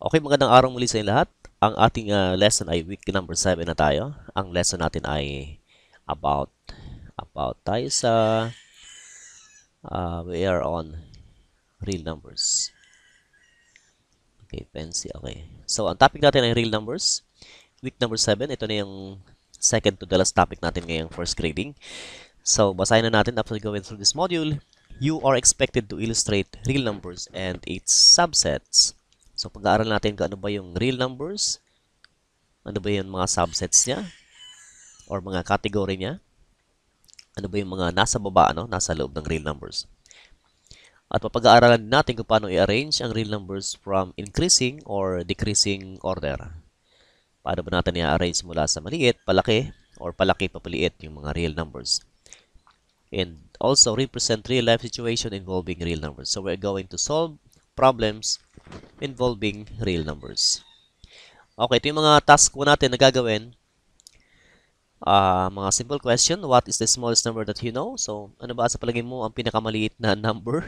Okay, magandang araw muli sa inyo lahat. Ang ating uh, lesson ay week number 7 na tayo. Ang lesson natin ay about about tayo sa uh, we are on real numbers. Okay, fancy. Okay. So, ang topic natin ay real numbers. Week number 7, ito na yung second to the last topic natin ngayong first grading. So, basahin na natin after going through this module. You are expected to illustrate real numbers and its subsets So, pag-aaral natin kung ano ba yung real numbers, ano ba yung mga subsets niya, or mga category niya, ano ba yung mga nasa baba, ano, nasa loob ng real numbers. At papag-aaralan natin kung paano i-arrange ang real numbers from increasing or decreasing order. Paano ba natin i-arrange mula sa maliit, palaki, or palaki papaliit yung mga real numbers. And also represent real-life situation involving real numbers. So we're going to solve problems involving real numbers. Okay, ito yung mga task po natin na gagawin. Uh, mga simple question, what is the smallest number that you know? So, ano ba sa palagay mo ang pinakamaliit na number?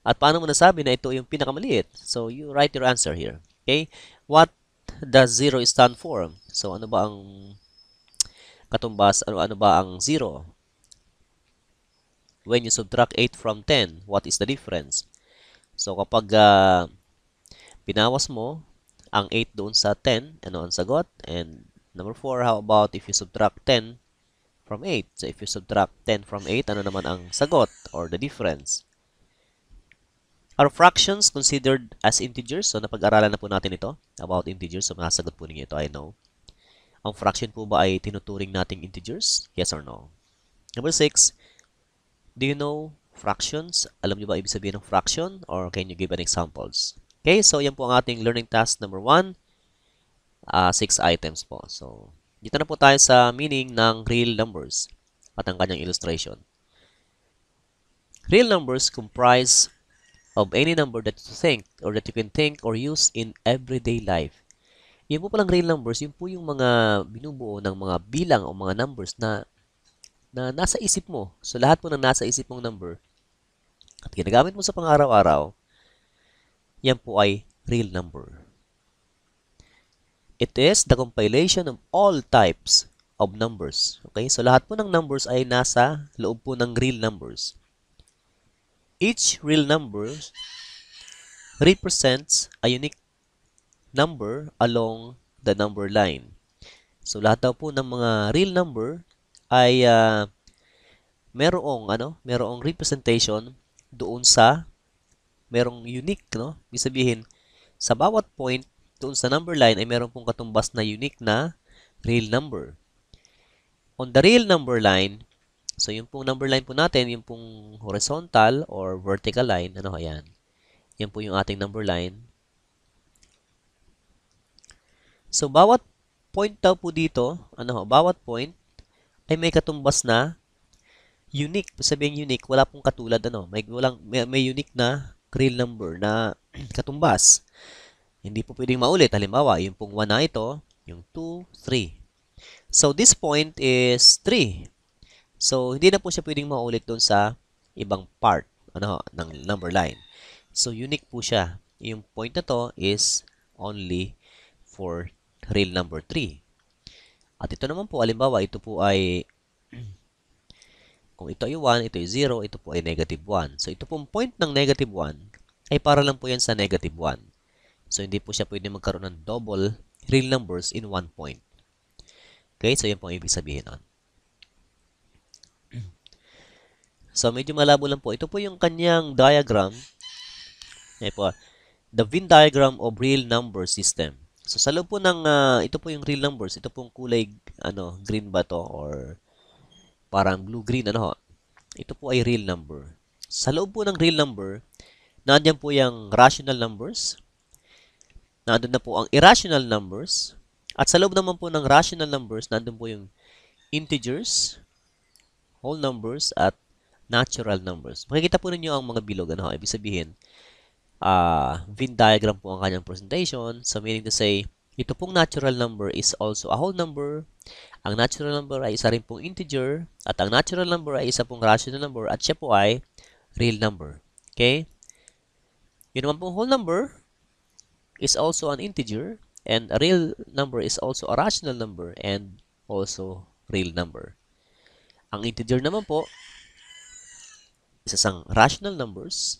At paano mo nasabi na ito yung pinakamaliit? So, you write your answer here. Okay? What does zero stand for? So, ano ba ang katumbas? Ano, ano ba ang zero? When you subtract 8 from 10, what is the difference? So, kapag uh, Pinawas mo ang 8 doon sa 10, ano ang sagot? And number 4, how about if you subtract 10 from 8? So if you subtract 10 from 8, ano naman ang sagot or the difference? Are fractions considered as integers? So napag-aralan na po natin ito about integers. So masasagot po ninyo ito, I know. Ang fraction po ba ay tinuturing nating integers? Yes or no? Number 6, do you know fractions? Alam niyo ba ibig sabihin ng fraction? Or can you give an examples? Okay, so yan po ang ating learning task number 1. Uh, ah, six items po. So, dito na po tayo sa meaning ng real numbers at ang kanyang illustration. Real numbers comprise of any number that you think or that you can think or use in everyday life. Yan po palang real numbers, yun po yung mga binubuo ng mga bilang o mga numbers na na nasa isip mo. So, lahat po ng nasa isip mong number at ginagamit mo sa pang-araw-araw, yan po ay real number. It is the compilation of all types of numbers. Okay? So, lahat po ng numbers ay nasa loob po ng real numbers. Each real number represents a unique number along the number line. So, lahat daw po ng mga real number ay uh, merong, ano, merong representation doon sa merong unique, no? Ibig sabihin, sa bawat point doon sa number line ay meron pong katumbas na unique na real number. On the real number line, so yung pong number line po natin, yung pong horizontal or vertical line, ano ayan. Yan po yung ating number line. So bawat point daw po dito, ano ho, bawat point ay may katumbas na unique. Sabihin unique, wala pong katulad ano, may walang may, may unique na real number na katumbas. Hindi po pwedeng maulit. Halimbawa, yung pong 1 na ito, yung 2, 3. So, this point is 3. So, hindi na po siya pwedeng maulit doon sa ibang part ano, ng number line. So, unique po siya. Yung point na to is only for real number 3. At ito naman po, alimbawa, ito po ay kung ito ay 1, ito ay 0, ito po ay negative 1. So, ito pong point ng negative 1 ay para lang po yan sa negative 1. So, hindi po siya pwede magkaroon ng double real numbers in one point. Okay? So, yan po ang ibig sabihin nun. So, medyo malabo lang po. Ito po yung kanyang diagram. Ayan po. The Venn diagram of real number system. So, sa loob po ng, uh, ito po yung real numbers. Ito pong kulay, ano, green ba to or parang blue-green, ano ho. Ito po ay real number. Sa loob po ng real number, nandiyan po yung rational numbers, nandun na po ang irrational numbers, at sa loob naman po ng rational numbers, nandun po yung integers, whole numbers, at natural numbers. Makikita po ninyo ang mga bilog. Ano? Ibig sabihin, uh, Venn diagram po ang kanyang presentation. So, meaning to say, ito pong natural number is also a whole number ang natural number ay isa rin pong integer at ang natural number ay isa pong rational number at siya po ay real number. Okay? Yun naman pong whole number is also an integer and a real number is also a rational number and also real number. Ang integer naman po isa sang rational numbers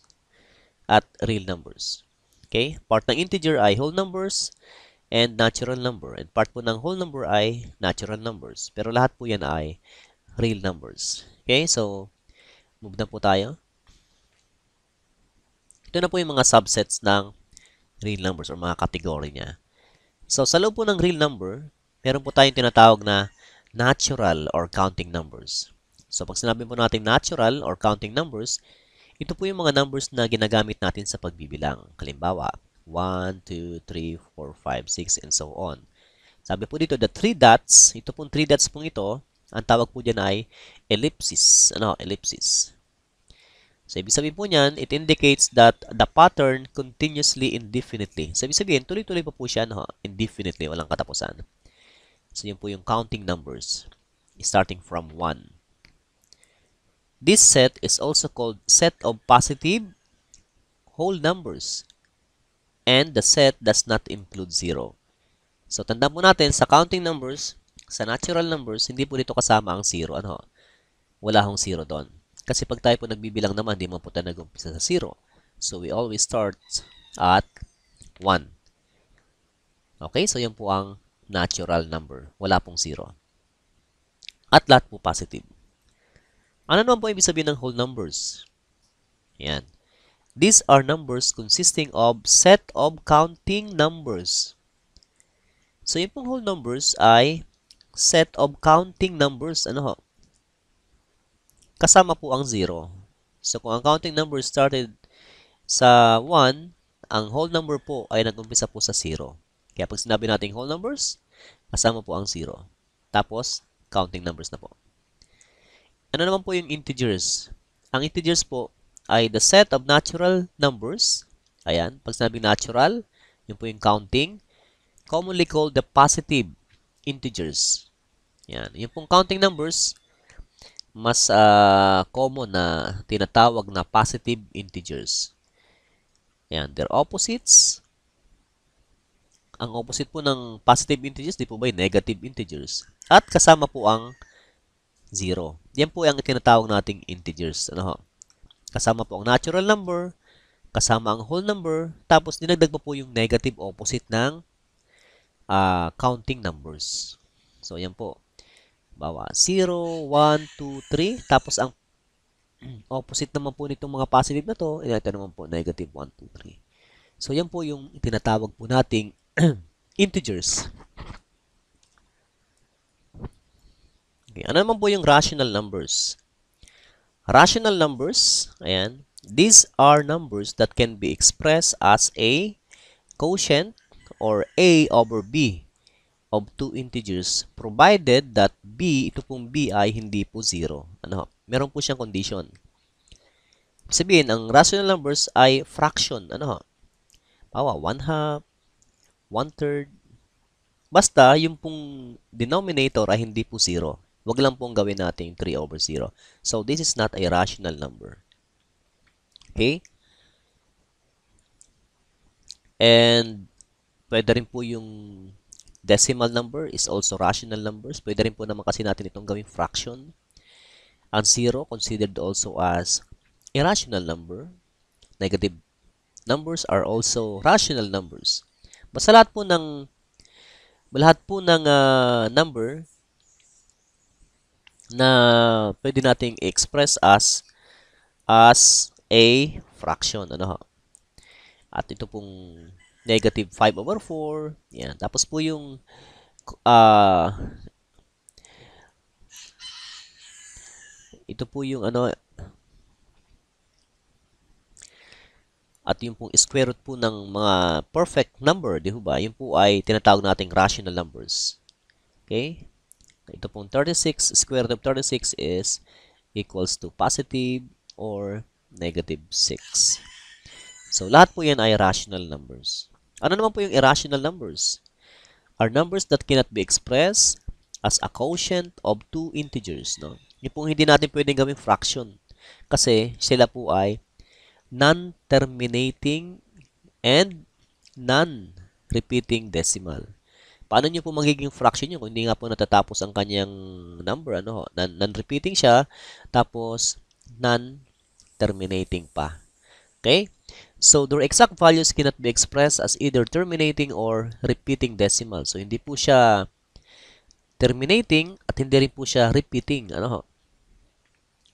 at real numbers. Okay? Part ng integer ay whole numbers and natural number. And part po ng whole number ay natural numbers. Pero lahat po yan ay real numbers. Okay, so move na po tayo. Ito na po yung mga subsets ng real numbers or mga kategory niya. So, sa loob po ng real number, meron po tayong tinatawag na natural or counting numbers. So, pag sinabi po natin natural or counting numbers, ito po yung mga numbers na ginagamit natin sa pagbibilang. Halimbawa, 1, 2, 3, 4, 5, 6, and so on. Sabi po dito, the three dots, ito pong three dots pong ito, ang tawag po dyan ay ellipsis. Ano, ellipsis. So, ibig sabihin po niyan, it indicates that the pattern continuously indefinitely. So, ibig sabihin, tuloy-tuloy pa po siya, no? indefinitely, walang katapusan. So, yun po yung counting numbers, starting from 1. This set is also called set of positive whole numbers and the set does not include 0. So, tandaan po natin, sa counting numbers, sa natural numbers, hindi po dito kasama ang 0. Ano? Wala hong 0 doon. Kasi pag tayo po nagbibilang naman, hindi mo po tayo nag-umpisa sa 0. So, we always start at 1. Okay? So, yan po ang natural number. Wala pong 0. At lahat po positive. Ano naman po ibig sabihin ng whole numbers? Yan. These are numbers consisting of set of counting numbers. So, yung pong whole numbers ay set of counting numbers. Ano ho? Kasama po ang 0. So, kung ang counting number started sa 1, ang whole number po ay nag-umpisa po sa 0. Kaya pag sinabi natin whole numbers, kasama po ang 0. Tapos, counting numbers na po. Ano naman po yung integers? Ang integers po, ay the set of natural numbers. Ayan, pag sinabing natural, yun po yung counting. Commonly called the positive integers. Yan, yun pong counting numbers, mas uh, common na tinatawag na positive integers. Yan, their opposites. Ang opposite po ng positive integers, di po ba negative integers? At kasama po ang zero. Yan po ang tinatawag nating integers. Ano ho? Kasama po ang natural number, kasama ang whole number, tapos dinagdag pa po yung negative opposite ng uh, counting numbers. So, yan po. Bawa, 0, 1, 2, 3. Tapos, ang opposite naman po nitong mga positive na to, eh, ito naman po, negative 1, 2, 3. So, yan po yung tinatawag po nating integers. Okay, ano naman po yung rational numbers? Rational numbers, ayan, these are numbers that can be expressed as a quotient or a over b of two integers provided that b, ito pong b ay hindi po zero. Ano? Meron po siyang condition. Sabihin, ang rational numbers ay fraction. Ano? Pawa, 1 half, 1 third. Basta, yung pong denominator ay hindi po zero. Wag lang pong gawin natin yung 3 over 0. So, this is not a rational number. Okay? And, pwede rin po yung decimal number is also rational numbers. Pwede rin po naman kasi natin itong gawing fraction. Ang 0 considered also as irrational number. Negative numbers are also rational numbers. Basta lahat po ng lahat po ng uh, number na pwede nating express as as a fraction. Ano ho? At ito pong negative 5 over 4. Yan. Tapos po yung uh, ito po yung ano at yung pong square root po ng mga perfect number, di ba? Yun po ay tinatawag nating rational numbers. Okay? Ito pong 36, square root of 36 is equals to positive or negative 6. So, lahat po yan ay rational numbers. Ano naman po yung irrational numbers? Are numbers that cannot be expressed as a quotient of two integers. No? Yung pong hindi natin pwedeng gawing fraction. Kasi sila po ay non-terminating and non-repeating decimal paano niyo po magiging fraction yun kung hindi nga po natatapos ang kanyang number, ano, non-repeating siya, tapos non-terminating pa. Okay? So, their exact values cannot be expressed as either terminating or repeating decimal. So, hindi po siya terminating at hindi rin po siya repeating. Ano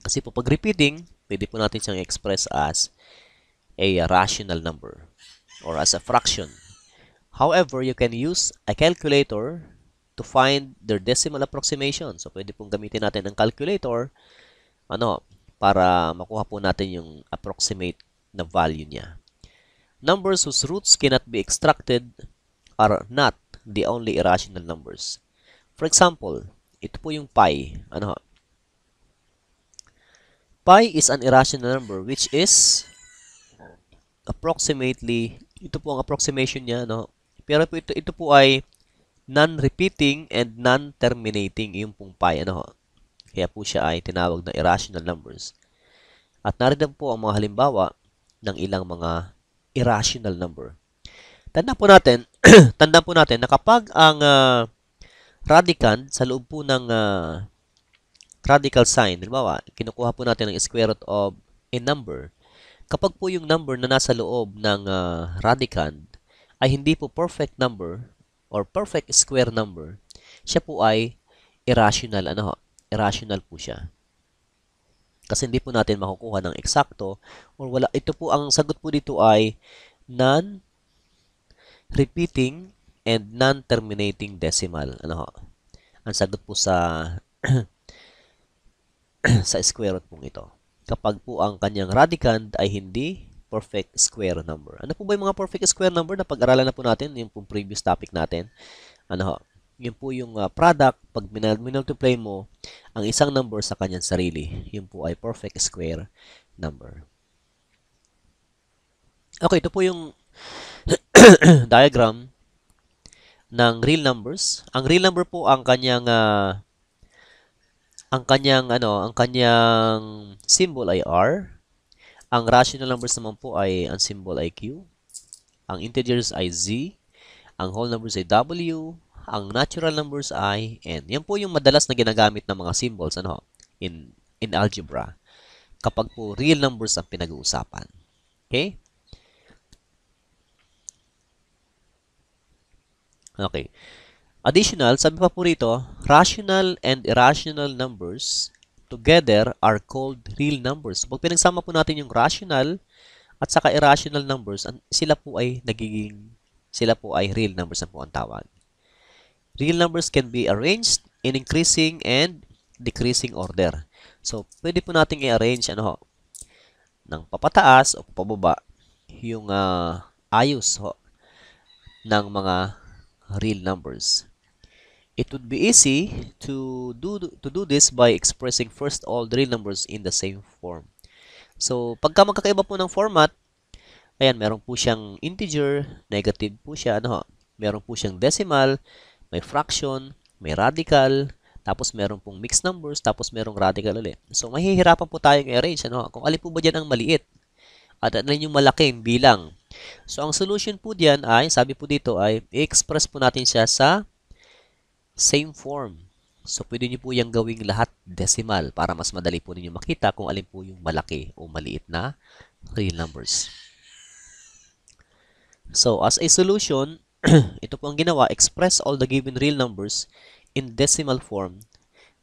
Kasi po pag repeating, pwede po natin siyang express as a rational number or as a fraction. However, you can use a calculator to find their decimal approximation. So, pwede pong gamitin natin ang calculator ano, para makuha po natin yung approximate na value niya. Numbers whose roots cannot be extracted are not the only irrational numbers. For example, ito po yung pi. Ano? Pi is an irrational number which is approximately, ito po ang approximation niya, no? Pero ito, ito po ay non-repeating and non-terminating yung pong pi. Ano ho? Kaya po siya ay tinawag na irrational numbers. At narito po ang mga halimbawa ng ilang mga irrational number. Tandaan po natin, tandaan po natin na kapag ang uh, ah, radicand sa loob po ng uh, radical sign, halimbawa, kinukuha po natin ang square root of a number. Kapag po yung number na nasa loob ng uh, ah, radicand ay hindi po perfect number or perfect square number, siya po ay irrational. Ano Irrational po siya. Kasi hindi po natin makukuha ng eksakto or wala. Ito po, ang sagot po dito ay non-repeating and non-terminating decimal. Ano ho? Ang sagot po sa sa square root pong ito. Kapag po ang kanyang radicand ay hindi perfect square number. Ano po ba yung mga perfect square number na pag-aralan na po natin, yung pong previous topic natin? Ano ho? Yun po yung uh, product, pag minultiply mo ang isang number sa kanyang sarili, yun po ay perfect square number. Okay, ito po yung diagram ng real numbers. Ang real number po ang kanyang uh, ang kanyang ano, ang kanyang symbol ay R ang rational numbers naman po ay ang symbol ay Q. Ang integers ay Z. Ang whole numbers ay W. Ang natural numbers ay N. Yan po yung madalas na ginagamit ng mga symbols ano, in, in algebra. Kapag po real numbers ang pinag-uusapan. Okay? Okay. Additional, sabi pa po rito, rational and irrational numbers together are called real numbers. So, pag pinagsama po natin yung rational at saka irrational numbers, sila po ay nagiging, sila po ay real numbers na po ang tawag. Real numbers can be arranged in increasing and decreasing order. So, pwede po natin i-arrange ano ho, ng papataas o pababa yung uh, ayos ho, ng mga real numbers. It would be easy to do, to do this by expressing first all the real numbers in the same form. So, pagka magkakaiba po ng format, ayan, meron po siyang integer, negative po siya, ano, meron po siyang decimal, may fraction, may radical, tapos meron pong mixed numbers, tapos merong radical ulit. So, mahihirapan po tayong i-arrange, ano, kung alin po ba dyan ang maliit at alin yung malaking bilang. So, ang solution po diyan ay, sabi po dito ay, i-express po natin siya sa Same form. So, pwede niyo po yung gawing lahat decimal para mas madali po ninyo makita kung alin po yung malaki o maliit na real numbers. So, as a solution, ito po ang ginawa, express all the given real numbers in decimal form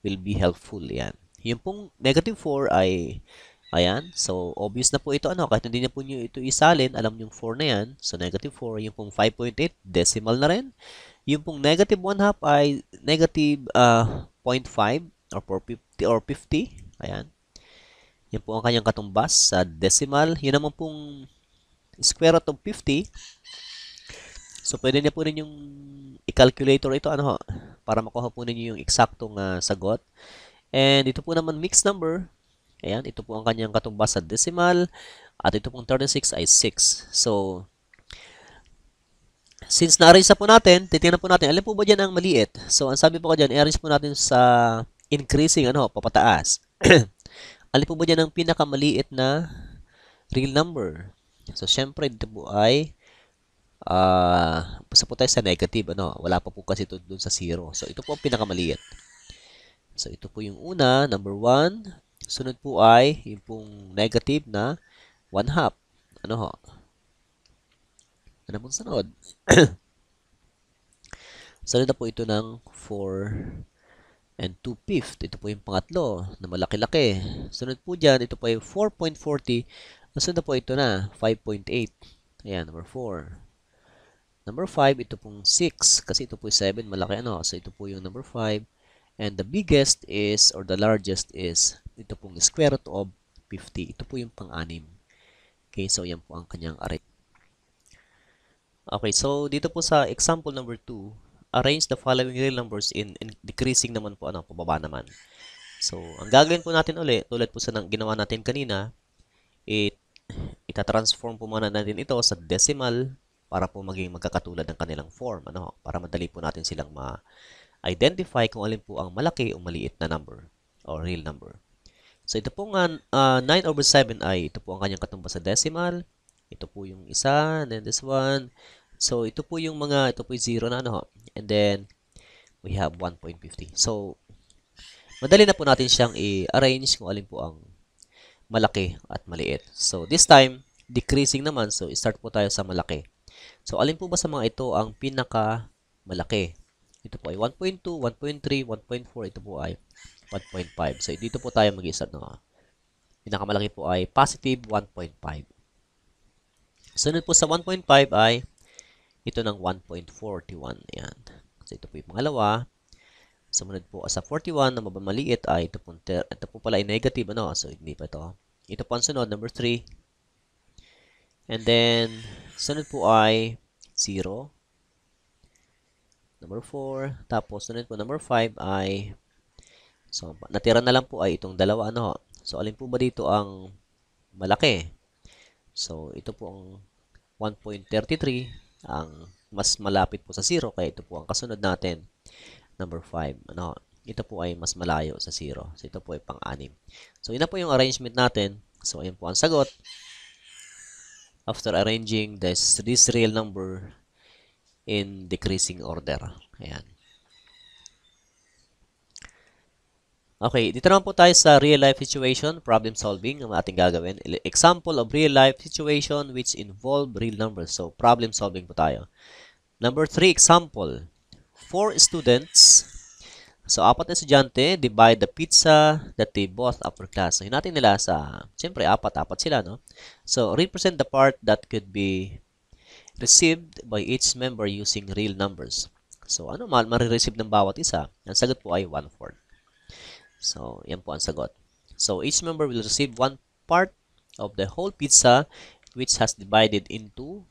will be helpful. Yan. Yung pong negative 4 ay, ayan, so obvious na po ito, ano, kahit hindi na po nyo ito isalin, alam niyo yung 4 na yan. So, negative 4, yung pong 5.8, decimal na rin. Yung pong negative 1 half ay negative uh, ah, 0.5 or 450 or 50. Ayan. yun po ang kanyang katumbas sa decimal. Yun naman pong square root of 50. So, pwede niya po rin yung i-calculator ito, ano ho, para makuha po ninyo yung eksaktong uh, sagot. And ito po naman mixed number. Ayan, ito po ang kanyang katumbas sa decimal. At ito pong 36 ay 6. So, since na-arrange na po natin, titingnan po natin, alin po ba dyan ang maliit? So, ang sabi po ko dyan, i-arrange po natin sa increasing, ano, papataas. alin po ba dyan ang pinakamaliit na real number? So, syempre, dito po ay, uh, basta po tayo sa negative, ano, wala pa po kasi ito dun sa zero. So, ito po ang pinakamaliit. So, ito po yung una, number 1. Sunod po ay, yung pong negative na 1 half. Ano ho? na pong sunod? sunod na po ito ng 4 and 2 fifth. Ito po yung pangatlo na malaki-laki. Sunod po dyan, ito po ay 4.40. Sunod na po ito na, 5.8. Ayan, number 4. Number 5, ito pong 6. Kasi ito po yung 7, malaki ano. So, ito po yung number 5. And the biggest is, or the largest is, ito pong square root of 50. Ito po yung pang-anim. Okay, so yan po ang kanyang array. Okay, so dito po sa example number 2, arrange the following real numbers in, in decreasing naman po, ano, pababa naman. So, ang gagawin po natin uli, tulad po sa nang ginawa natin kanina, it, itatransform po muna natin ito sa decimal para po maging magkakatulad ng kanilang form, ano, para madali po natin silang ma-identify kung alin po ang malaki o maliit na number or real number. So, ito po nga, uh, ah, 9 over 7 ay, ito po ang kanyang katumbas sa decimal, ito po yung isa, then this one, So, ito po yung mga, ito po yung 0 na ano. And then, we have 1.50. So, madali na po natin siyang i-arrange kung alin po ang malaki at maliit. So, this time, decreasing naman. So, start po tayo sa malaki. So, alin po ba sa mga ito ang pinaka malaki? Ito po ay 1.2, 1.3, 1.4. Ito po ay 1.5. So, dito po tayo mag-start No? Pinakamalaki po ay positive 1.5. Sunod po sa 1.5 ay ito ng 1.41. Ayan. So, ito po yung pangalawa. Sumunod po ah, sa 41 na mabamaliit ay ah, ito po, ito po pala ay negative. Ano? So, hindi pa ito. Ito po ang sunod, number 3. And then, sunod po ay 0. Number 4. Tapos, sunod po number 5 ay So, natira na lang po ay itong dalawa ano. So, alin po ba dito ang malaki? So, ito po ang 1.33 ang mas malapit po sa zero kaya ito po ang kasunod natin. Number 5. Ano? Ito po ay mas malayo sa zero So ito po ay pang-anim. So ina po yung arrangement natin. So ayun po ang sagot. After arranging this, this real number in decreasing order. Ayan. Okay, dito naman po tayo sa real-life situation, problem solving ang ating gagawin. Example of real-life situation which involve real numbers. So, problem solving po tayo. Number 3, example. Four students. So, apat na estudyante divide the pizza that they both upper class. So, hinatin nila sa, siyempre, apat, apat sila, no? So, represent the part that could be received by each member using real numbers. So, ano ma marireceive ng bawat isa? Ang sagot po ay 1 fourth. So, yan po ang sagot. So, each member will receive one part of the whole pizza which has divided into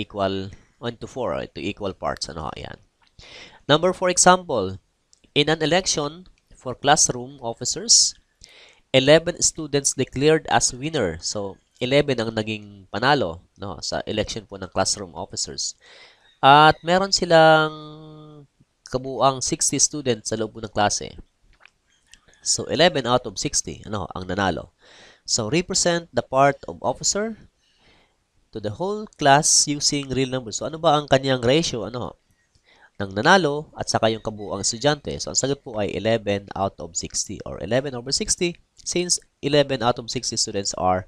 equal into four into equal parts ano ha? yan number for example in an election for classroom officers 11 students declared as winner so 11 ang naging panalo no sa election po ng classroom officers at meron silang kabuang 60 students sa loob ng klase So 11 out of 60 ano ang nanalo. So represent the part of officer to the whole class using real numbers. So ano ba ang kanyang ratio ano ng nanalo at saka yung kabuuang estudyante? So ang sagot po ay 11 out of 60 or 11 over 60 since 11 out of 60 students are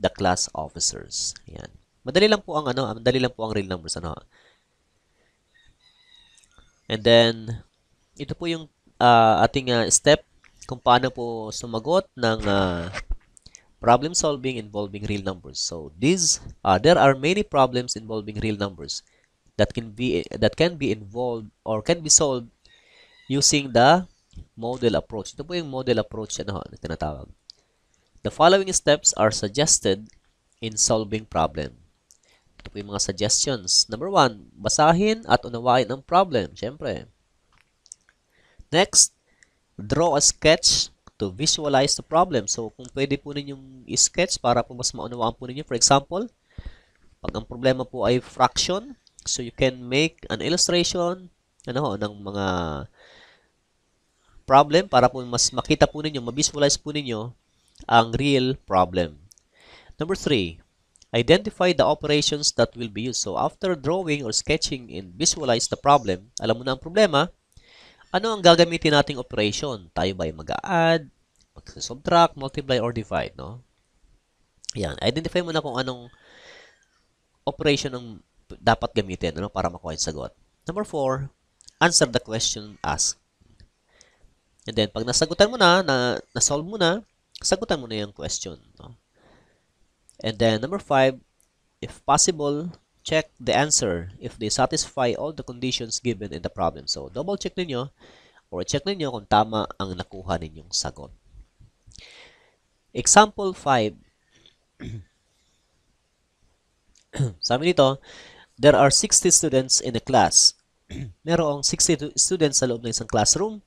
the class officers. Ayan. Madali lang po ang ano, ah, madali lang po ang real numbers ano. And then, ito po yung uh, ating uh, step kung paano po sumagot ng uh, problem solving involving real numbers. So these uh, there are many problems involving real numbers that can be that can be involved or can be solved using the model approach. Ito po yung model approach ano, na tinatawag. The following steps are suggested in solving problem. Ito po yung mga suggestions. Number one, basahin at unawain ang problem. Siyempre. Next, draw a sketch to visualize the problem. So, kung pwede po ninyong sketch para po mas maunawaan po ninyo. For example, pag ang problema po ay fraction, so you can make an illustration ano, ng mga problem para po mas makita po ninyo, ma-visualize po ninyo ang real problem. Number three, identify the operations that will be used. So, after drawing or sketching and visualize the problem, alam mo na ang problema, ano ang gagamitin nating operation? Tayo ba ay mag-a-add, mag-subtract, multiply, or divide, no? Yan. Identify mo na kung anong operation ang dapat gamitin ano, para makuha yung sagot. Number four, answer the question asked. And then, pag nasagutan mo na, na na-solve mo na, sagutan mo na yung question. No? And then, number five, if possible, check the answer if they satisfy all the conditions given in the problem. So, double check ninyo or check ninyo kung tama ang nakuha ninyong sagot. Example 5. Sabi nito, there are 60 students in a class. Merong 60 students sa loob ng isang classroom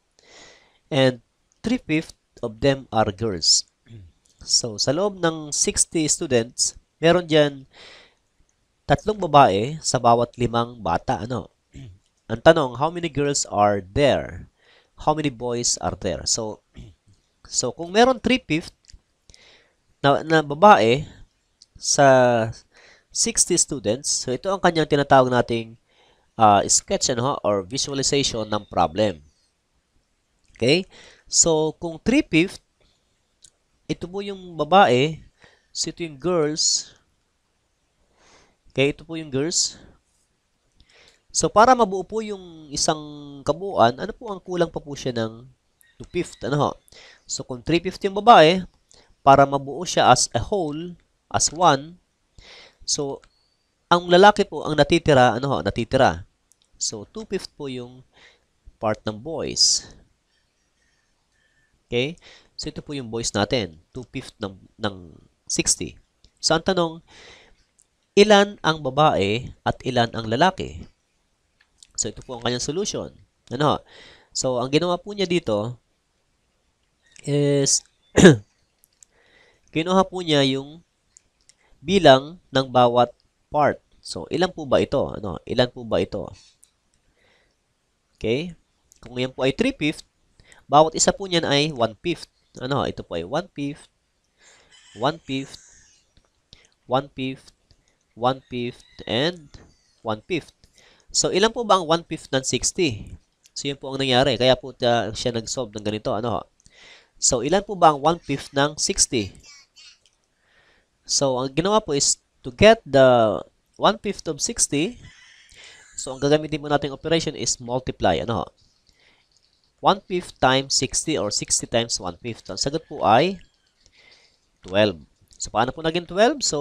and 3 5 of them are girls. So, sa loob ng 60 students, meron dyan Tatlong babae sa bawat limang bata, ano? Ang tanong, how many girls are there? How many boys are there? So, so kung meron 3/5 na, na babae sa 60 students, so ito ang kanyang tinatawag nating uh, sketch ano, or visualization ng problem. Okay? So, kung 3/5 ito po yung babae, so ito yung girls, Okay, ito po yung girls. So, para mabuo po yung isang kabuuan, ano po ang kulang pa po siya ng 2-5th? Ano ho? So, kung 3-5th yung babae, para mabuo siya as a whole, as one, so, ang lalaki po ang natitira, ano ho, natitira. So, 2-5th po yung part ng boys. Okay? So, ito po yung boys natin. 2-5th ng, ng 60. So, ang tanong, ilan ang babae at ilan ang lalaki. So, ito po ang kanyang solution. Ano? So, ang ginawa po niya dito is kinuha po niya yung bilang ng bawat part. So, ilan po ba ito? Ano? Ilan po ba ito? Okay? Kung yan po ay 3/5, bawat isa po niyan ay 1/5. Ano? Ito po ay 1/5, 1/5, 1/5, 1-fifth and 1-fifth. So, ilan po ba ang 1-fifth ng 60? So, yun po ang nangyari. Kaya po uh, siya nag-solve ng ganito. Ano? So, ilan po ba ang 1-fifth ng 60? So, ang ginawa po is to get the 1-fifth of 60, so, ang gagamitin po nating operation is multiply. Ano? 1-fifth times 60 or 60 times 1-fifth. Ang sagot po ay 12. So, paano po naging 12? So,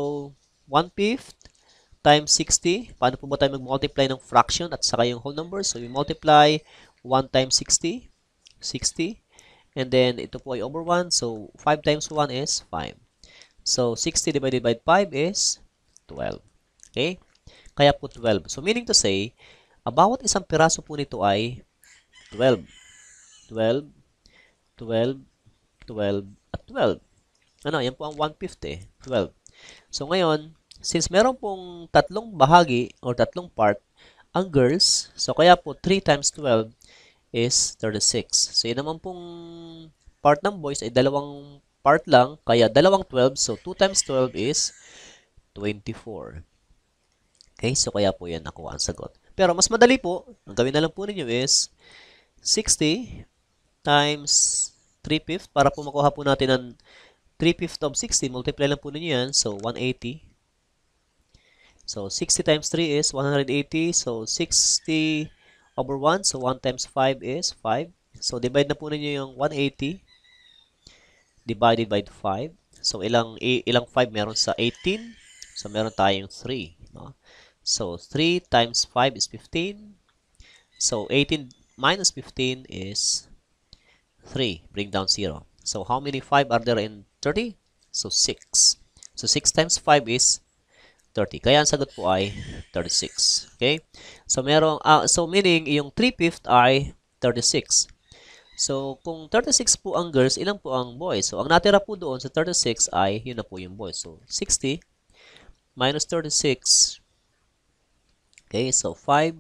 1-fifth times 60. Paano po ba tayo mag-multiply ng fraction at saka yung whole number? So, we multiply 1 times 60, 60. And then, ito po ay over 1. So, 5 times 1 is 5. So, 60 divided by 5 is 12. Okay? Kaya po 12. So, meaning to say, ah, bawat isang piraso po nito ay 12. 12, 12, 12, at 12. Ano, yan po ang 150. 12. Eh, so, ngayon, Since meron pong tatlong bahagi or tatlong part ang girls, so kaya po 3 times 12 is 36. So yun naman pong part ng boys ay dalawang part lang, kaya dalawang 12, so 2 times 12 is 24. Okay, so kaya po yan nakuha ang sagot. Pero mas madali po, ang gawin na lang po ninyo is 60 times 3 fifth para po makuha po natin ang 3 fifth of 60, multiply lang po ninyo yan, so 180 So 60 times 3 is 180. So 60 over 1. So 1 times 5 is 5. So divide na po ninyo yung 180 divided by 5. So ilang ilang 5 meron sa 18. So meron tayong 3, no? So 3 times 5 is 15. So 18 minus 15 is 3. Bring down 0. So how many 5 are there in 30? So 6. So 6 times 5 is 30. Kaya ang sagot po ay 36. Okay? So, merong, uh, so meaning, yung 3-5 ay 36. So, kung 36 po ang girls, ilang po ang boys? So, ang natira po doon sa 36 ay, yun na po yung boys. So, 60 minus 36. Okay? So, 5.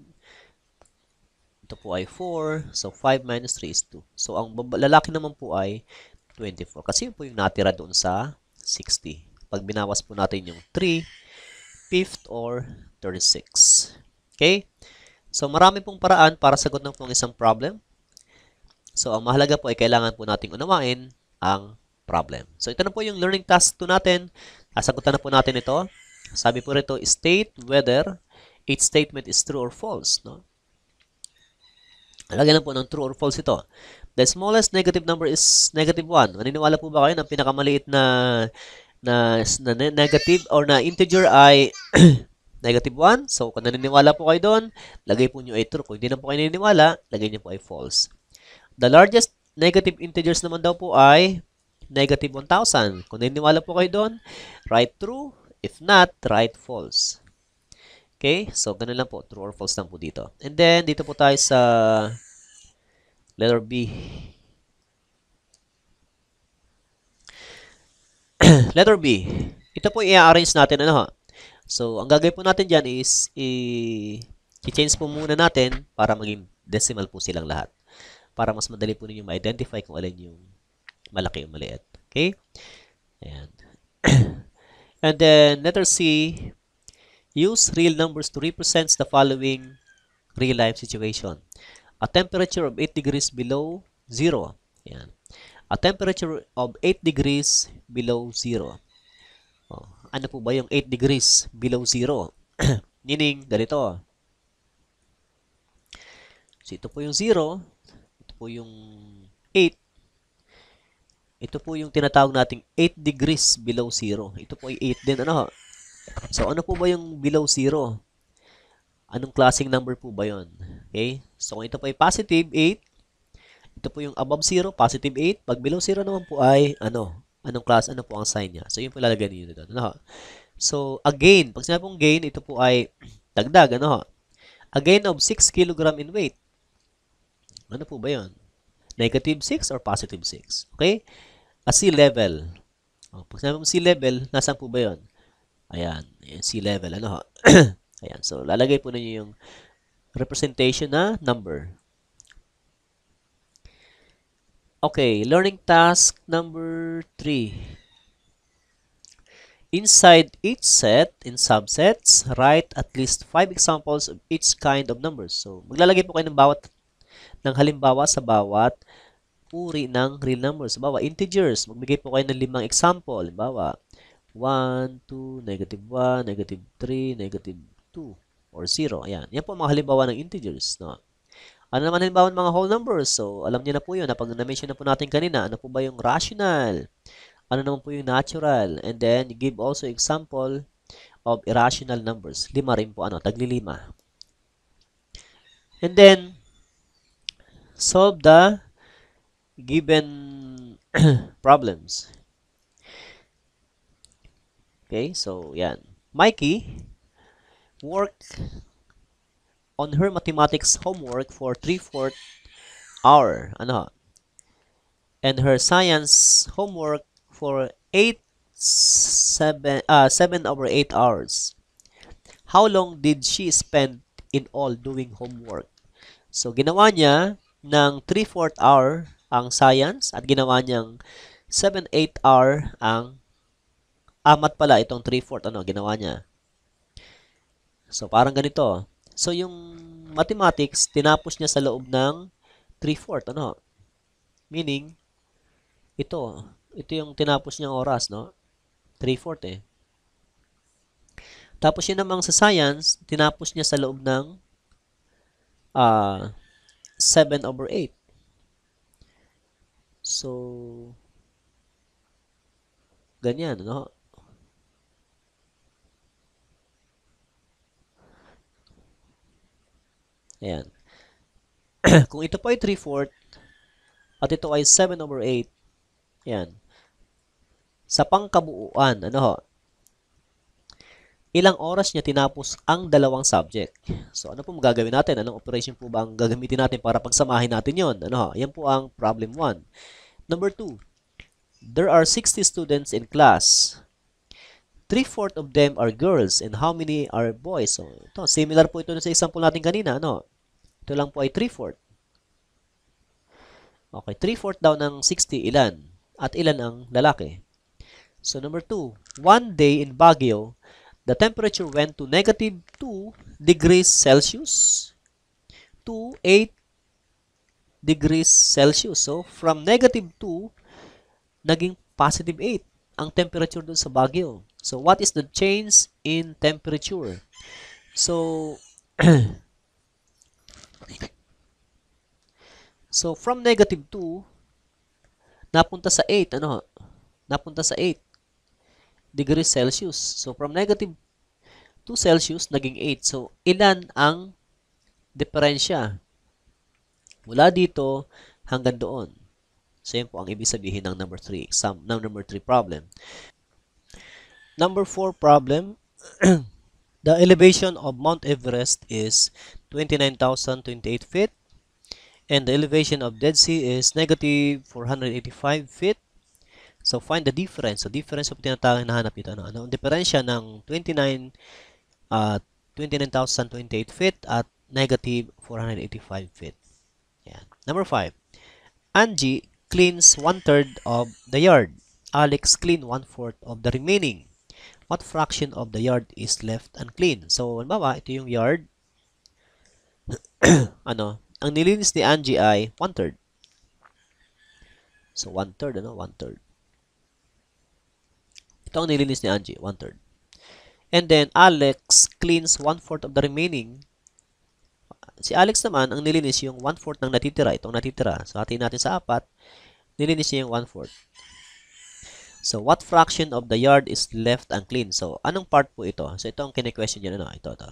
Ito po ay 4. So, 5 minus 3 is 2. So, ang lalaki naman po ay 24. Kasi yun po yung natira doon sa 60. Pag binawas po natin yung 3, fifth or 36. Okay? So, marami pong paraan para sagutin po ang isang problem. So, ang mahalaga po ay kailangan po nating unawain ang problem. So, ito na po yung learning task 2 natin. Sagutan na po natin ito. Sabi po rito, state whether each statement is true or false. No? Lagyan lang po ng true or false ito. The smallest negative number is negative 1. Maniniwala po ba kayo ng pinakamaliit na na, na negative or na integer ay negative 1. So, kung naniniwala po kayo doon, lagay po nyo ay true. Kung hindi na po kayo naniniwala, lagay nyo po ay false. The largest negative integers naman daw po ay negative 1,000. Kung naniniwala po kayo doon, write true. If not, write false. Okay? So, ganun lang po. True or false lang po dito. And then, dito po tayo sa letter B. Letter B. Ito po i-arrange natin ano ha. So, ang gagawin po natin diyan is i-change po muna natin para maging decimal po silang lahat. Para mas madali po ninyo ma-identify kung alin yung malaki o maliit. Okay? Ayan. And then, letter C, use real numbers to represent the following real-life situation. A temperature of 8 degrees below 0. Ayan a temperature of 8 degrees below zero. Oh, ano po ba yung 8 degrees below zero? Meaning, ganito. So, ito po yung zero. Ito po yung 8. Ito po yung tinatawag nating 8 degrees below zero. Ito po ay 8 din. Ano? So, ano po ba yung below zero? Anong klaseng number po ba yon? Okay? So, kung ito po ay positive 8, ito po yung above 0, positive 8. Pag below 0 naman po ay, ano, anong class, ano po ang sign niya. So, yun po ilalagay ninyo dito. Ano, so, again, pag sinabi pong gain, ito po ay dagdag, ano, a gain of 6 kg in weight. Ano po ba yun? Negative 6 or positive 6? Okay? A sea level. O, oh, pag sinabi mong sea level, nasaan po ba yun? Ayan, ayan sea level. Ano, ayan, so lalagay po ninyo yung representation na number. Okay, learning task number 3. Inside each set, in subsets, write at least 5 examples of each kind of numbers. So, maglalagay po kayo ng bawat ng halimbawa sa bawat uri ng real numbers. Halimbawa, integers. Magbigay po kayo ng limang example. Halimbawa, 1, 2, negative 1, negative 3, negative 2, or 0. Ayan. Yan po ang mga halimbawa ng integers. No? Ano naman halimbawa ng mga whole numbers? So, alam niyo na po yun. Napag na-mention na po natin kanina, ano po ba yung rational? Ano naman po yung natural? And then, give also example of irrational numbers. Lima rin po, ano, taglilima. And then, solve the given problems. Okay, so yan. Mikey, work on her mathematics homework for 3-4 hour. Ano? And her science homework for 8 7 uh, 7 over 8 hours. How long did she spend in all doing homework? So ginawa niya ng 3/4 hour ang science at ginawa niyang 7/8 hour ang amat pala itong 3/4 ano ginawa niya. So parang ganito. So, yung mathematics, tinapos niya sa loob ng 3-4, ano? Meaning, ito, ito yung tinapos niyang oras, no? 3-4, eh. Tapos yun namang sa science, tinapos niya sa loob ng uh, ah, 7 over 8. So, ganyan, no? Ayan. Kung ito po ay 3 fourth at ito ay 7 over 8, ayan. Sa pangkabuuan, ano ho? Ilang oras niya tinapos ang dalawang subject. So, ano po magagawin natin? Anong operation po ba ang gagamitin natin para pagsamahin natin yon? Ano ho? Yan po ang problem 1. Number 2, there are 60 students in class. 3-4 of them are girls and how many are boys? So, ito, similar po ito sa example natin kanina, ano? Ito lang po ay 3 fourth. Okay, 3 4 daw ng 60 ilan? At ilan ang lalaki? So number 2, one day in Baguio, the temperature went to negative 2 degrees Celsius to 8 degrees Celsius. So from negative 2, naging positive 8 ang temperature dun sa Baguio. So what is the change in temperature? So So, from negative 2, napunta sa 8, ano? Napunta sa 8 degrees Celsius. So, from negative 2 Celsius, naging 8. So, ilan ang diferensya? Mula dito hanggang doon. So, yan po ang ibig sabihin ng number 3 exam, number 3 problem. Number 4 problem, the elevation of Mount Everest is 29,028 feet and the elevation of Dead Sea is negative 485 feet. So find the difference. So difference of tinatawag na hanap dito. Ano, ano ang diferensya ng 29 at uh, 29,028 feet at negative 485 feet. Yan. Number 5. Angie cleans one-third of the yard. Alex clean one-fourth of the remaining. What fraction of the yard is left unclean? So, ano ba? ito yung yard. ano, ang nilinis ni Angie ay one-third. So, one-third, ano? One-third. Ito ang nilinis ni Angie, one-third. And then, Alex cleans one-fourth of the remaining. Si Alex naman, ang nilinis yung one-fourth ng natitira. Itong natitira. So, hatiin natin sa apat. Nilinis niya yung one-fourth. So, what fraction of the yard is left unclean? So, anong part po ito? So, ito ang kine-question niya. Ano? Ito, ito.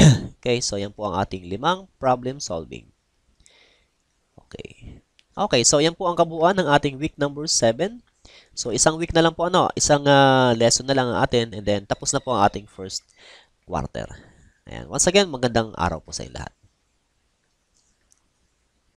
okay, so yan po ang ating limang problem solving. Okay. Okay, so yan po ang kabuuan ng ating week number 7. So isang week na lang po ano, isang uh, lesson na lang ang atin and then tapos na po ang ating first quarter. Ayan. Once again, magandang araw po sa inyo lahat.